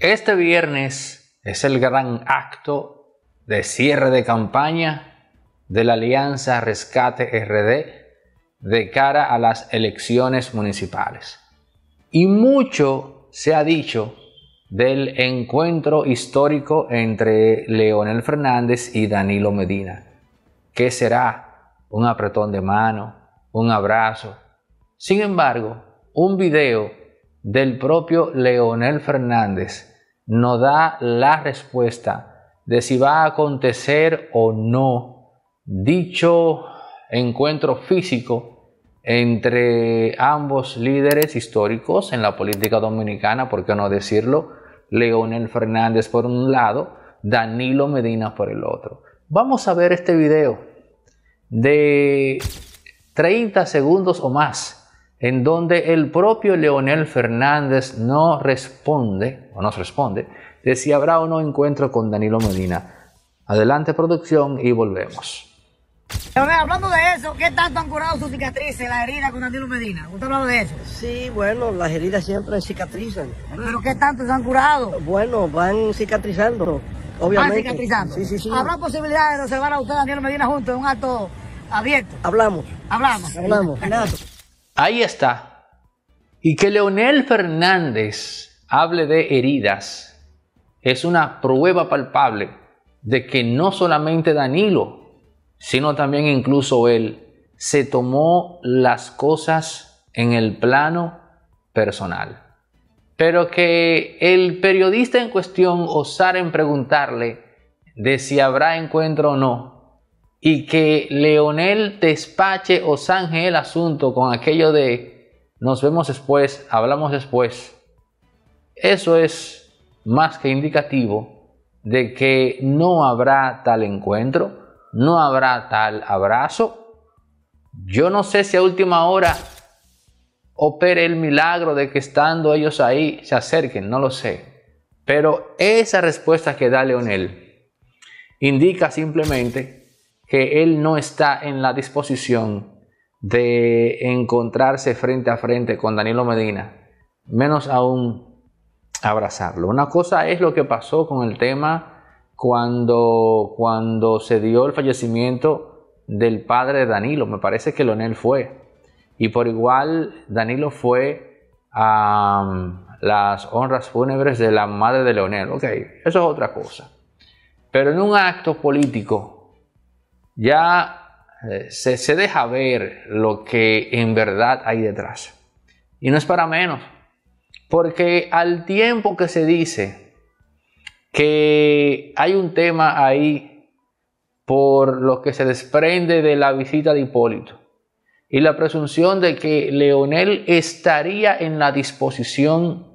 Este viernes es el gran acto de cierre de campaña de la Alianza Rescate RD de cara a las elecciones municipales. Y mucho se ha dicho del encuentro histórico entre Leonel Fernández y Danilo Medina. ¿Qué será? Un apretón de mano, un abrazo. Sin embargo, un video del propio Leonel Fernández nos da la respuesta de si va a acontecer o no dicho encuentro físico entre ambos líderes históricos en la política dominicana, por qué no decirlo, Leonel Fernández por un lado, Danilo Medina por el otro. Vamos a ver este video de 30 segundos o más en donde el propio Leonel Fernández no responde, o nos responde, de si habrá o no encuentro con Danilo Medina. Adelante producción y volvemos. Leonel, hablando de eso, ¿qué tanto han curado sus cicatrices, las heridas con Danilo Medina? ¿Usted ha de eso? Sí, bueno, las heridas siempre cicatrizan. ¿Pero qué tanto se han curado? Bueno, van cicatrizando, obviamente. ¿Van cicatrizando? Sí, sí, sí. ¿Habrá posibilidad de observar a usted, Danilo Medina, junto en un acto abierto? Hablamos. Hablamos. Hablamos. Ahí está. Y que Leonel Fernández hable de heridas es una prueba palpable de que no solamente Danilo, sino también incluso él, se tomó las cosas en el plano personal. Pero que el periodista en cuestión osara en preguntarle de si habrá encuentro o no, y que Leonel despache o zanje el asunto con aquello de nos vemos después, hablamos después, eso es más que indicativo de que no habrá tal encuentro, no habrá tal abrazo. Yo no sé si a última hora opere el milagro de que estando ellos ahí se acerquen, no lo sé. Pero esa respuesta que da Leonel indica simplemente que él no está en la disposición de encontrarse frente a frente con Danilo Medina, menos aún abrazarlo. Una cosa es lo que pasó con el tema cuando, cuando se dio el fallecimiento del padre de Danilo, me parece que Leonel fue, y por igual Danilo fue a um, las honras fúnebres de la madre de Leonel, ok, eso es otra cosa. Pero en un acto político ya eh, se, deja ver lo que en verdad hay detrás. Y no es para menos, porque al tiempo que se dice que hay un tema ahí por lo que se desprende de la visita de Hipólito y la presunción de que Leonel estaría en la disposición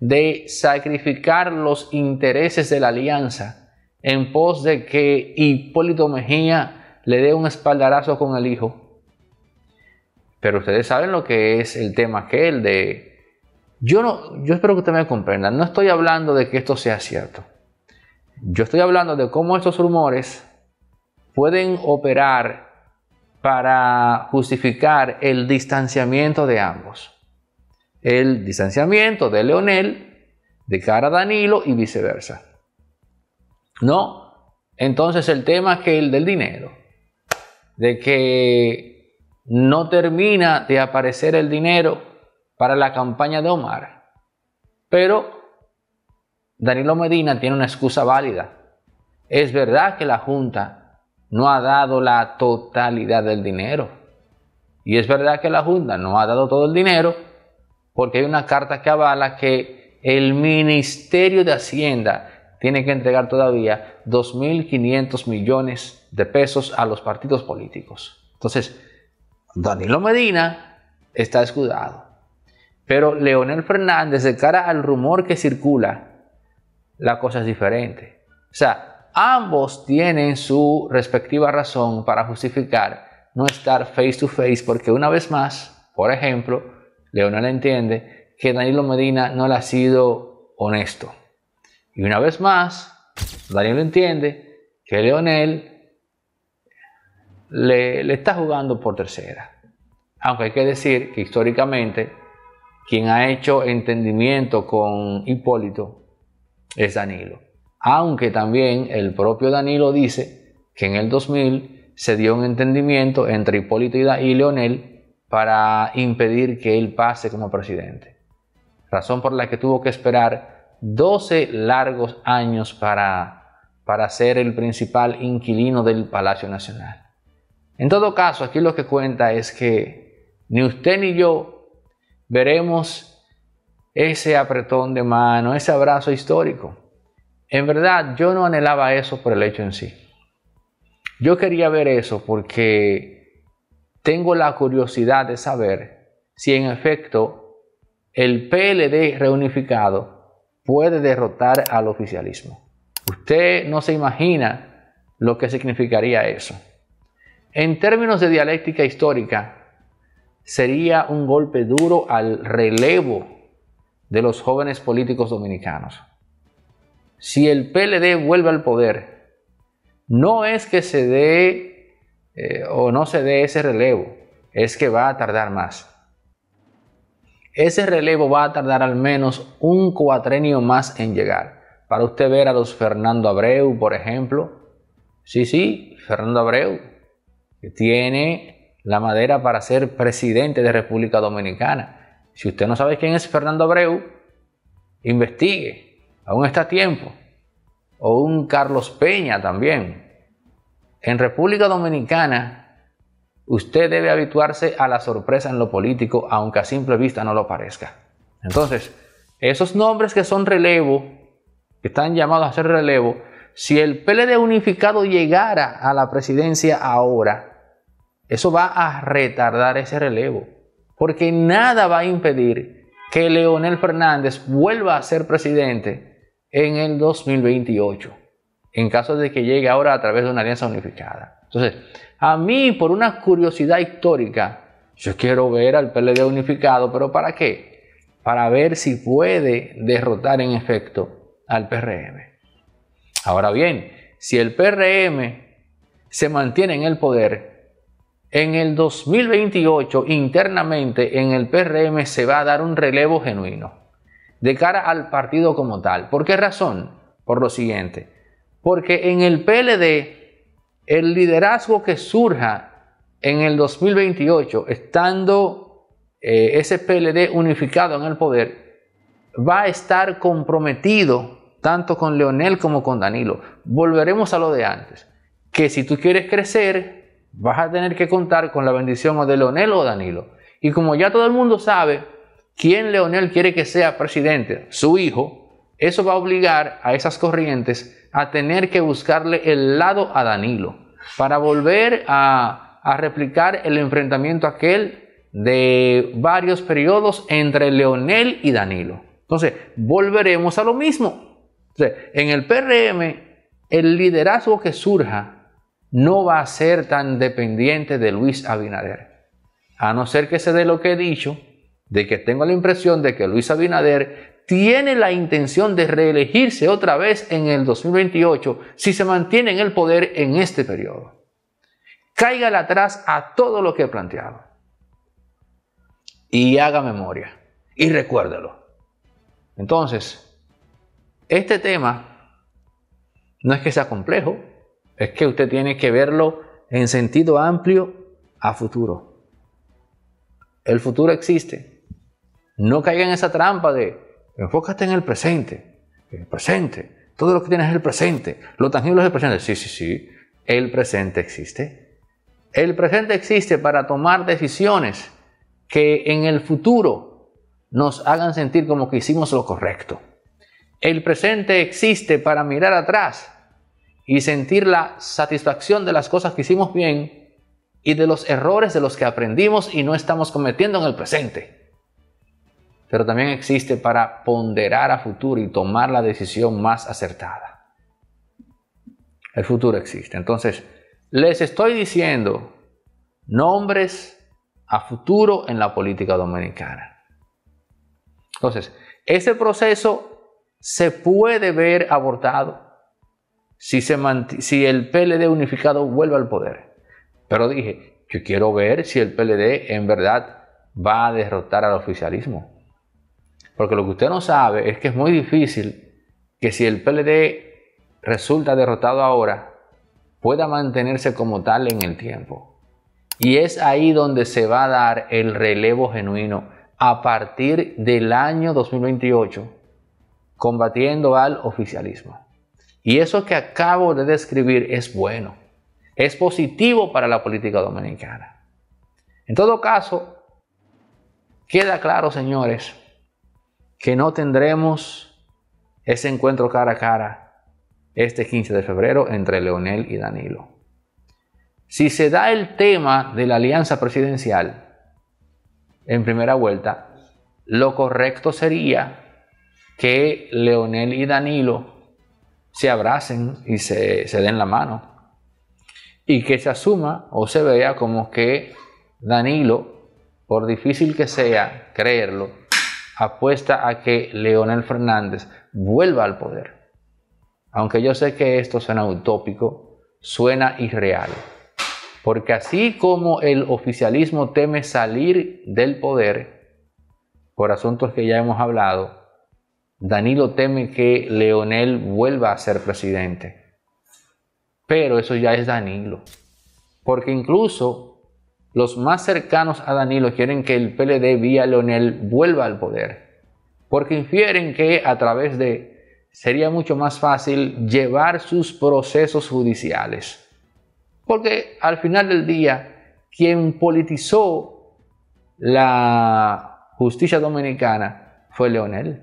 de sacrificar los intereses de la alianza en pos de que Hipólito Mejía le dé un espaldarazo con el hijo. Pero ustedes saben lo que es el tema que el de... Yo, no, yo espero que ustedes me comprendan. No estoy hablando de que esto sea cierto. Yo estoy hablando de cómo estos rumores pueden operar para justificar el distanciamiento de ambos. El distanciamiento de Leonel de cara a Danilo y viceversa. No, entonces el tema que el del dinero de que no termina de aparecer el dinero para la campaña de Omar. Pero Danilo Medina tiene una excusa válida. Es verdad que la Junta no ha dado la totalidad del dinero. Y es verdad que la Junta no ha dado todo el dinero porque hay una carta que avala que el Ministerio de Hacienda tiene que entregar todavía 2.500 millones de pesos a los partidos políticos. Entonces, Danilo Medina está escudado. Pero Leonel Fernández, de cara al rumor que circula, la cosa es diferente. O sea, ambos tienen su respectiva razón para justificar no estar face to face, porque una vez más, por ejemplo, Leonel entiende que Danilo Medina no le ha sido honesto y una vez más, Danilo entiende que Leonel le, está jugando por tercera. Aunque hay que decir que históricamente quien ha hecho entendimiento con Hipólito es Danilo. Aunque también el propio Danilo dice que en el 2000 se dio un entendimiento entre Hipólito y Leonel para impedir que él pase como presidente. Razón por la que tuvo que esperar 12 largos años para, para ser el principal inquilino del Palacio Nacional. En todo caso, aquí lo que cuenta es que ni usted ni yo veremos ese apretón de mano, ese abrazo histórico. En verdad, yo no anhelaba eso por el hecho en sí. Yo quería ver eso porque tengo la curiosidad de saber si en efecto el PLD reunificado puede derrotar al oficialismo. Usted no se imagina lo que significaría eso. En términos de dialéctica histórica, sería un golpe duro al relevo de los jóvenes políticos dominicanos. Si el PLD vuelve al poder, no es que se dé eh, o no se dé ese relevo, es que va a tardar más. Ese relevo va a tardar al menos un cuatrenio más en llegar. Para usted ver a los Fernando Abreu, por ejemplo. Sí, sí, Fernando Abreu, que tiene la madera para ser presidente de República Dominicana. Si usted no sabe quién es Fernando Abreu, investigue, aún está a tiempo. O un Carlos Peña también. En República Dominicana Usted debe habituarse a la sorpresa en lo político, aunque a simple vista no lo parezca. Entonces, esos nombres que son relevo, que están llamados a ser relevo, si el PLD unificado llegara a la presidencia ahora, eso va a retardar ese relevo, porque nada va a impedir que Leonel Fernández vuelva a ser presidente en el 2028, en caso de que llegue ahora a través de una alianza unificada. Entonces, a mí, por una curiosidad histórica, yo quiero ver al PLD unificado, pero ¿para qué? Para ver si puede derrotar en efecto al PRM. Ahora bien, si el PRM se mantiene en el poder, en el 2028 internamente en el PRM se va a dar un relevo genuino de cara al partido como tal. ¿Por qué razón? Por lo siguiente, porque en el PLD el liderazgo que surja en el 2028, estando eh, ese PLD unificado en el poder, va a estar comprometido tanto con Leonel como con Danilo. Volveremos a lo de antes, que si tú quieres crecer, vas a tener que contar con la bendición de Leonel o Danilo. Y como ya todo el mundo sabe quién Leonel quiere que sea presidente, su hijo, eso va a obligar a esas corrientes a tener que buscarle el lado a Danilo para volver a, replicar el enfrentamiento aquel de varios periodos entre Leonel y Danilo. Entonces, volveremos a lo mismo. en el PRM, el liderazgo que surja no va a ser tan dependiente de Luis Abinader. A no ser que se dé lo que he dicho, de que tengo la impresión de que Luis Abinader tiene la intención de reelegirse otra vez en el 2028 si se mantiene en el poder en este periodo. caiga atrás a todo lo que he planteado. Y haga memoria. Y recuérdelo. Entonces, este tema no es que sea complejo, es que usted tiene que verlo en sentido amplio a futuro. El futuro existe. No caiga en esa trampa de Enfócate en el presente, en el presente. Todo lo que tienes es el presente. Lo tangible es el presente. Sí, sí, sí. El presente existe. El presente existe para tomar decisiones que en el futuro nos hagan sentir como que hicimos lo correcto. El presente existe para mirar atrás y sentir la satisfacción de las cosas que hicimos bien y de los errores de los que aprendimos y no estamos cometiendo en el presente pero también existe para ponderar a futuro y tomar la decisión más acertada. El futuro existe. Entonces, les estoy diciendo nombres a futuro en la política dominicana. Entonces, ese proceso se puede ver abortado si, si el PLD unificado vuelve al poder. Pero dije, yo quiero ver si el PLD en verdad va a derrotar al oficialismo. Porque lo que usted no sabe es que es muy difícil que si el PLD resulta derrotado ahora, pueda mantenerse como tal en el tiempo. Y es ahí donde se va a dar el relevo genuino a partir del año 2028, combatiendo al oficialismo. Y eso que acabo de describir es bueno, es positivo para la política dominicana. En todo caso, queda claro, señores, que no tendremos ese encuentro cara a cara este 15 de febrero entre Leonel y Danilo. Si se da el tema de la alianza presidencial en primera vuelta, lo correcto sería que Leonel y Danilo se abracen y se, se den la mano y que se asuma o se vea como que Danilo, por difícil que sea creerlo, apuesta a que Leonel Fernández vuelva al poder. Aunque yo sé que esto suena utópico, suena irreal. Porque así como el oficialismo teme salir del poder, por asuntos que ya hemos hablado, Danilo teme que Leonel vuelva a ser presidente. Pero eso ya es Danilo. Porque incluso los más cercanos a Danilo quieren que el PLD vía Leonel vuelva al poder, porque infieren que a través de sería mucho más fácil llevar sus procesos judiciales. Porque al final del día, quien politizó la justicia dominicana fue Leonel.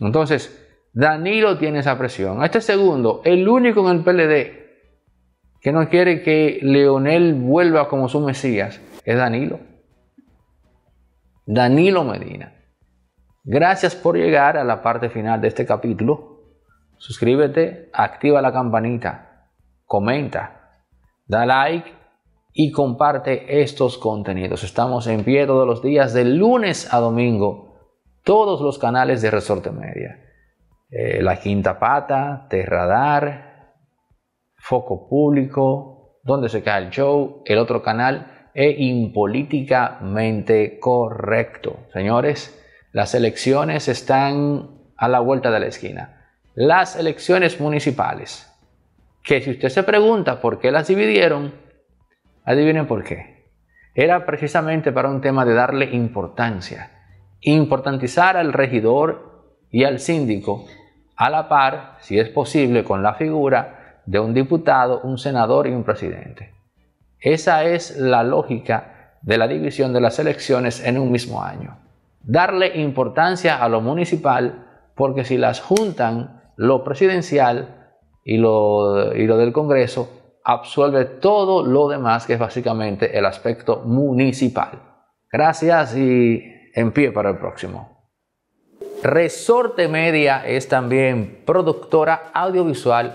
Entonces, Danilo tiene esa presión. Este segundo, el único en el PLD que no quiere que Leonel vuelva como su Mesías, es Danilo. Danilo Medina. Gracias por llegar a la parte final de este capítulo. Suscríbete, activa la campanita, comenta, da like y comparte estos contenidos. Estamos en pie todos los días, de lunes a domingo, todos los canales de Resorte Media. Eh, la Quinta Pata, Terradar, Foco Público, Donde se cae el show, el otro canal e Impolíticamente Correcto. Señores, las elecciones están a la vuelta de la esquina. Las elecciones municipales. Que si usted se pregunta por qué las dividieron, adivinen por qué. Era precisamente para un tema de darle importancia. Importantizar al regidor y al síndico a la par, si es posible, con la figura de un diputado, un senador y un presidente. Esa es la lógica de la división de las elecciones en un mismo año. Darle importancia a lo municipal porque si las juntan, lo presidencial y lo, lo del Congreso absuelve todo lo demás que es básicamente el aspecto municipal. Gracias y en pie para el próximo. Resorte Media es también productora audiovisual